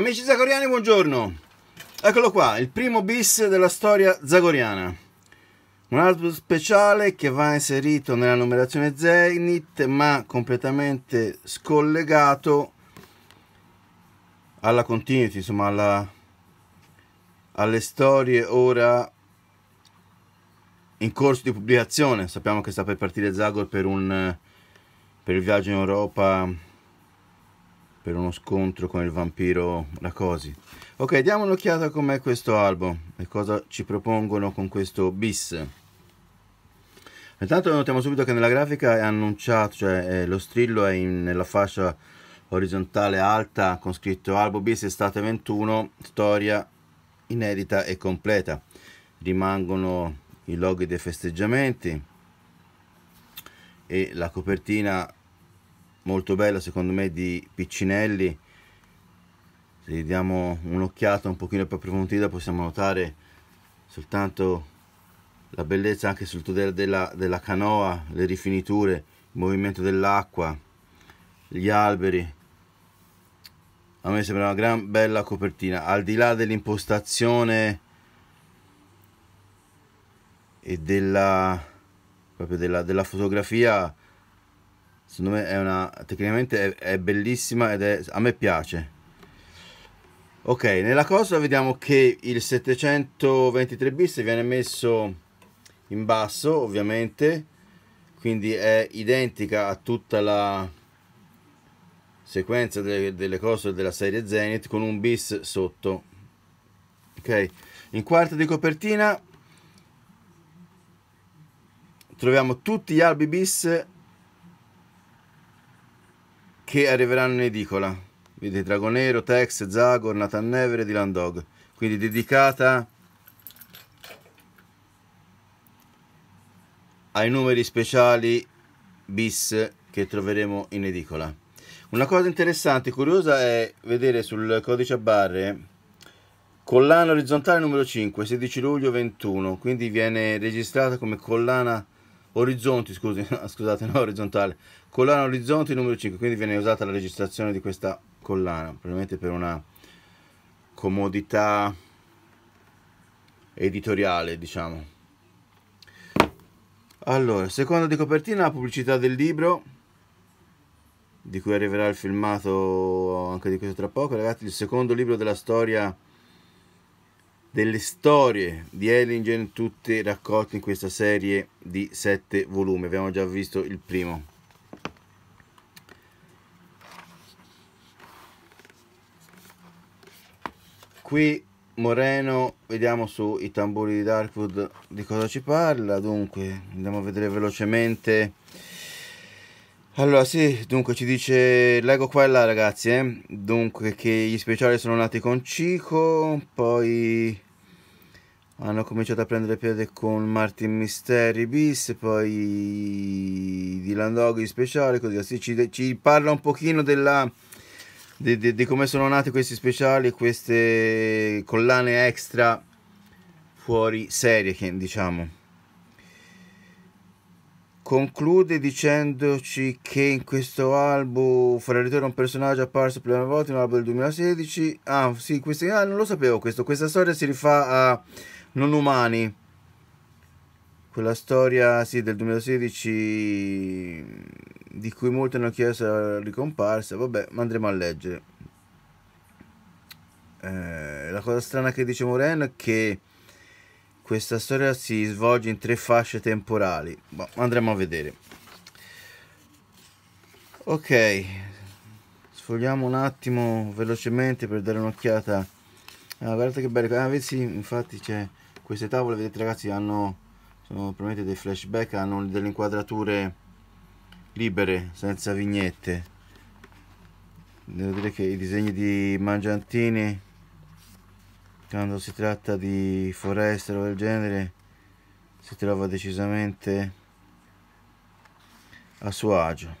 Amici zagoriani, buongiorno! Eccolo qua, il primo bis della storia zagoriana. Un album speciale che va inserito nella numerazione Zenith, ma completamente scollegato alla continuity, insomma, alla, alle storie ora in corso di pubblicazione. Sappiamo che sta per partire Zagor per, un, per il viaggio in Europa per uno scontro con il vampiro Rakosi. Ok, diamo un'occhiata a com'è questo album e cosa ci propongono con questo bis. Intanto notiamo subito che nella grafica è annunciato, cioè eh, lo strillo è in, nella fascia orizzontale alta con scritto Albo bis estate 21, storia inedita e completa. Rimangono i loghi dei festeggiamenti e la copertina molto bella secondo me di Piccinelli se gli diamo un'occhiata un pochino più approfondita possiamo notare soltanto la bellezza anche sul tudere della, della canoa le rifiniture il movimento dell'acqua gli alberi a me sembra una gran bella copertina al di là dell'impostazione e della proprio della, della fotografia secondo me è una tecnicamente è, è bellissima ed è a me piace ok nella cosa vediamo che il 723 bis viene messo in basso ovviamente quindi è identica a tutta la sequenza delle, delle cose della serie Zenith con un bis sotto ok in quarta di copertina troviamo tutti gli albi bis che arriveranno in edicola. Vedete Dragonero, Tex, Zagor, Nathan Never e Dylan Dog. Quindi dedicata ai numeri speciali bis che troveremo in edicola. Una cosa interessante e curiosa è vedere sul codice a barre collana orizzontale numero 5, 16 luglio 21, quindi viene registrata come collana orizzonti, scusi, scusate, no, orizzontale, collana orizzonti numero 5, quindi viene usata la registrazione di questa collana, probabilmente per una comodità editoriale, diciamo. Allora, seconda di copertina, la pubblicità del libro, di cui arriverà il filmato anche di questo tra poco, ragazzi, il secondo libro della storia delle storie di Ellingen tutte raccolte in questa serie di sette volumi abbiamo già visto il primo qui Moreno vediamo sui tamburi di Darkwood di cosa ci parla dunque andiamo a vedere velocemente allora sì, dunque ci dice leggo qua e là ragazzi, eh? dunque che gli speciali sono nati con Cico, poi hanno cominciato a prendere piede con Martin Mystery bis, poi Dylan Dog gli speciali, così sì, ci, ci, parla un pochino della, di, di, di come sono nati questi speciali, queste collane extra fuori serie diciamo conclude dicendoci che in questo album farà ritorno un personaggio apparso per la prima volta in un album del 2016 ah sì questi, ah, non lo sapevo questo questa storia si rifà a Non Umani quella storia sì, del 2016 di cui molti hanno chiesto la ricomparsa vabbè ma andremo a leggere eh, la cosa strana che dice Moreno è che questa storia si svolge in tre fasce temporali, ma boh, andremo a vedere. Ok, sfogliamo un attimo velocemente per dare un'occhiata. Ah, guardate che bello, ah, sì, infatti c'è queste tavole, vedete ragazzi, hanno sono probabilmente dei flashback, hanno delle inquadrature libere, senza vignette. Devo dire che i disegni di Mangiantini quando si tratta di foreste o del genere si trova decisamente a suo agio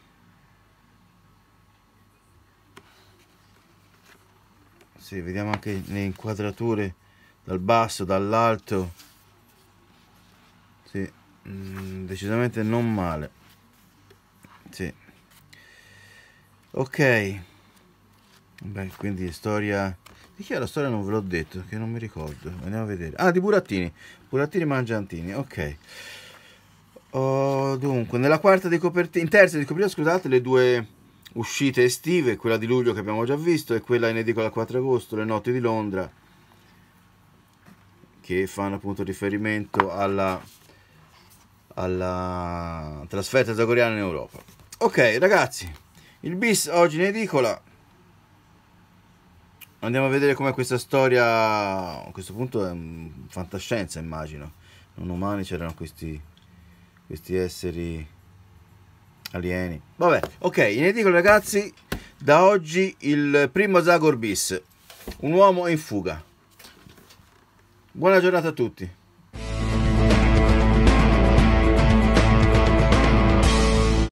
sì, vediamo anche le inquadrature dal basso, dall'alto sì, mm, decisamente non male sì. ok Beh, quindi storia di chi è la storia non ve l'ho detto, che non mi ricordo. Andiamo a vedere. Ah, di Burattini. Burattini Mangiantini, ok. Oh, dunque, nella quarta di copertina, in terza di copertina, scusate, le due uscite estive, quella di luglio che abbiamo già visto e quella in edicola 4 agosto, le notti di Londra, che fanno appunto riferimento alla, alla trasferta zagoriana in Europa. Ok ragazzi, il bis oggi in edicola andiamo a vedere come questa storia. A questo punto è fantascienza, immagino. Non umani c'erano questi, questi esseri alieni. Vabbè, ok, in edicola ragazzi, da oggi il primo Zagor bis, un uomo in fuga. Buona giornata a tutti.